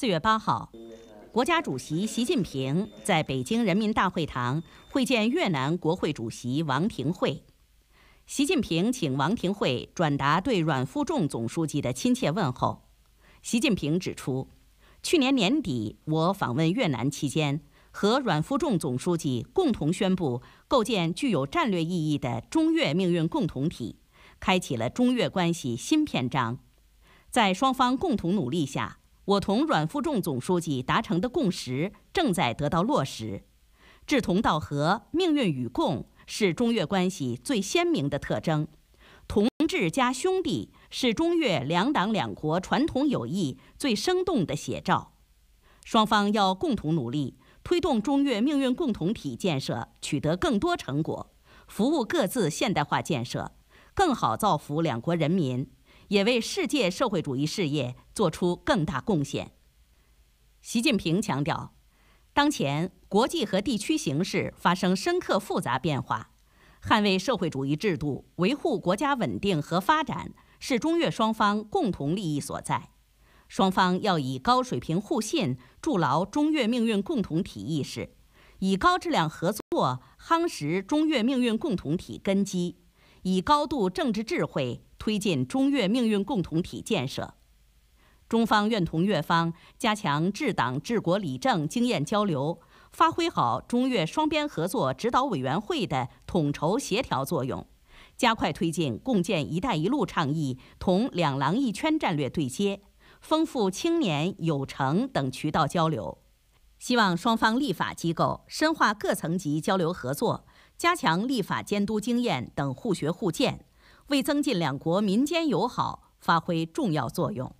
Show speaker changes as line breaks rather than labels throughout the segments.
四月八号，国家主席习近平在北京人民大会堂会见越南国会主席王廷惠。习近平请王廷惠转达对阮富仲总书记的亲切问候。习近平指出，去年年底我访问越南期间，和阮富仲总书记共同宣布构建具有战略意义的中越命运共同体，开启了中越关系新篇章。在双方共同努力下，我同阮富仲总书记达成的共识正在得到落实，志同道合、命运与共是中越关系最鲜明的特征，同志加兄弟是中越两党两国传统友谊最生动的写照。双方要共同努力，推动中越命运共同体建设取得更多成果，服务各自现代化建设，更好造福两国人民。也为世界社会主义事业做出更大贡献。习近平强调，当前国际和地区形势发生深刻复杂变化，捍卫社会主义制度、维护国家稳定和发展是中越双方共同利益所在。双方要以高水平互信筑牢中越命运共同体意识，以高质量合作夯实中越命运共同体根基，以高度政治智慧。推进中越命运共同体建设，中方愿同越方加强治党治国理政经验交流，发挥好中越双边合作指导委员会的统筹协调作用，加快推进共建“一带一路”倡议同“两廊一圈”战略对接，丰富青年友城等渠道交流。希望双方立法机构深化各层级交流合作，加强立法监督经验等互学互鉴。为增进两国民间友好发挥重要作用。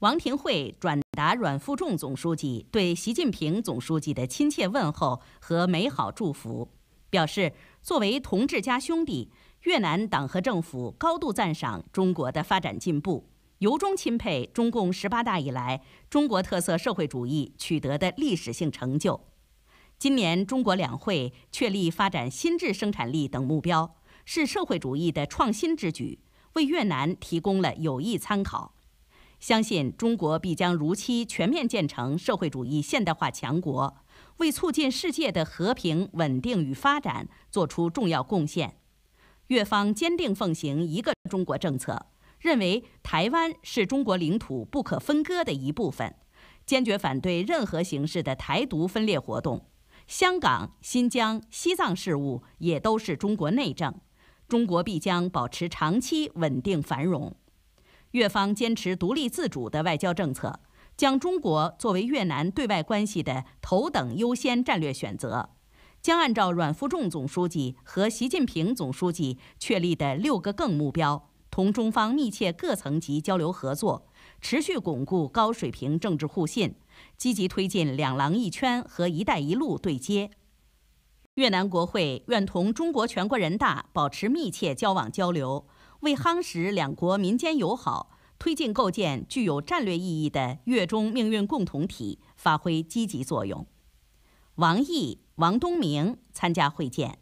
王廷惠转达阮富仲总书记对习近平总书记的亲切问候和美好祝福，表示作为同志加兄弟，越南党和政府高度赞赏中国的发展进步，由衷钦佩中共十八大以来中国特色社会主义取得的历史性成就。今年中国两会确立发展新质生产力等目标。是社会主义的创新之举，为越南提供了有益参考。相信中国必将如期全面建成社会主义现代化强国，为促进世界的和平、稳定与发展作出重要贡献。越方坚定奉行一个中国政策，认为台湾是中国领土不可分割的一部分，坚决反对任何形式的台独分裂活动。香港、新疆、西藏事务也都是中国内政。中国必将保持长期稳定繁荣。越方坚持独立自主的外交政策，将中国作为越南对外关系的头等优先战略选择，将按照阮富仲总书记和习近平总书记确立的六个更目标，同中方密切各层级交流合作，持续巩固高水平政治互信，积极推进两廊一圈和“一带一路”对接。越南国会愿同中国全国人大保持密切交往交流，为夯实两国民间友好、推进构建具有战略意义的越中命运共同体发挥积极作用。王毅、王东明参加会见。